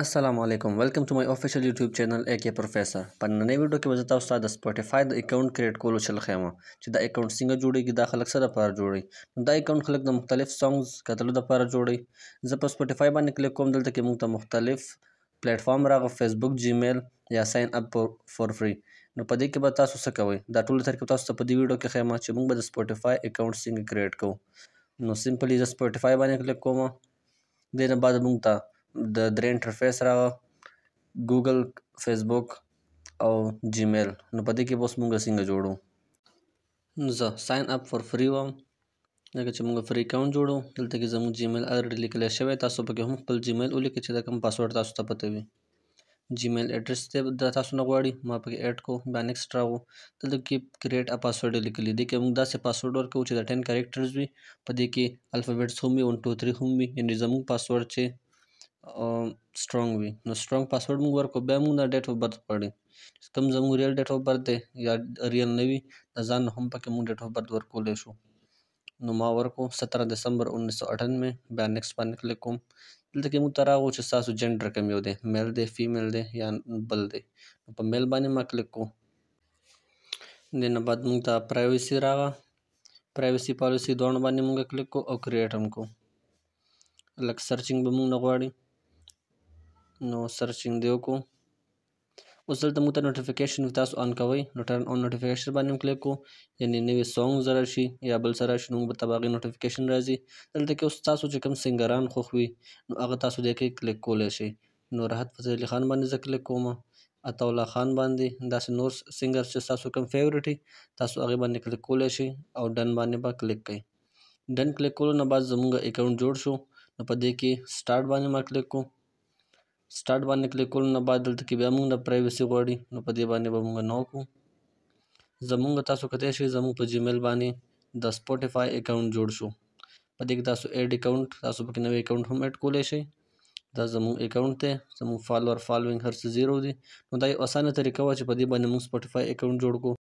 Aslam welcome to my official YouTube channel A K professor पर नई video के वजह उस्ता स्पॉटिफाई द अकाउंट क्रिएट कोलो छल खेमा چې دا अकाउंट څنګه جوړیږي دا خلک سره پر جوړي دا अकाउंट خلک د مختلف سونګز کتلو لپاره جوړي زه په سپوټیفای باندې کلیک کوم دلته کې موږ ته مختلف پلیټ فارم راغی فیسبوک جیمیل یا ساين اپ فور فری نو په دې کې به تاسو څه کوئ دا ټول ترکیب تاسو ته په دې ویډیو کې خیمه چې موږ به د سپوټیفای اکاونټ څنګه کریټ کوو نو سمپلی زه سپوټیفای باندې کلیک کوم دینه بعد موږ ته د درې انټرفیس راغه ګوګل فیسبوک او جیمیل نو په دې کې اوس مونږ څنګه جوړو زه ساين اپ فور فری وم لکه چې مونږ فری اکاؤنٹ جوړو دلته کې زموږ جیمیل الریډي لیکل شوی تاسو پکې هم خپل جیمیل ولیکئ چې دا کوم پاسورډ تاسو ته پته وي جیمیل اډرس ته دا تاسو نه غواړي ما پکې اډ کو بیا نیکسټ راغو دلته کې کریټ ا پاسورډ لیکل دي کې موږ داسې پاسورډ ورکو چې دا 10 کریکٹرز وي په دې کې الفابېټس هم وي 1 2 3 هم وي یعنې زموږ پاسورډ چې سټرونګ وي نو سټرونګ پاسورډ موږ ورکړو بیا موږ دا ډیټ آف برث پړي کوم زموږ ریل ډیټ آف برث دی یا ریل نه وي د ځان هم پکې موږ ډیټ آف برث ورکولی شو نو ما ورکو سترہ دسمبر انیس سو اٹھانوے بیا نیکسټ باندې کلیک کوم دلته کې موږ ته راغلو چې ستاسو جنډر کوم یو دی میل دی فیمیل دی یا بل دی نو په میل باندې ما کلیک کوم دې نه بعد موږ ته پرایوسي راغله پرایوسي پالیسي دواړه باندې موږ کلیک کو او کریټ هم کو لکه سرچینګ به موږ نه غواړي نو سرچینګ دی وکړو اوس دلته موږ ته نوټیفیکیشن تاسو آن کوئ نو ټرن آن نوټیفیکیشن باندې کلیک کو یعنی نوې سونګ زره شي یا بل سره شي نو به تباغي نوټیفیکیشن راځي دلته کې اوس تاسو چې کوم سنگران خوښوي نو هغه تاسو دې کې کلیک کولی شئ نو راحت فضل علي خان باندې زه کلیک کوم عطاالله خان باندې داسې نور سنگر چې تاسو کوم فیوریټ وي تاسو هغې باندې کلیک کولی شئ او ډن باندې به با کلیک کړئ ډن کلیک کولو نه بعد زمونږ اکاونټ جوړ شو نو په دې کې سټارټ باندې ما کلیک کوو سټارټ باندې کلیک کولو نه بعد دلته کې بیا موږ د پرایوسي غواړي نو په دې باندې به موږ نه وکړو زمونږ تاسو کتلی شئ زمونږ په جیمیل باندې د سپوټیفای اکاونټ جوړ شو په دې کې تاسو ایډ اکاونټ تاسو پکې نوی اکاونټ هم ایډ کولی شئ دا زموږ اکاونټ دی زموږ فالوور فالوینګ هر څه زیرو دي نو دا یو اسانه طریقه وه چې په دې باندې موږ سپوټیفای اکاونټ جوړ کړو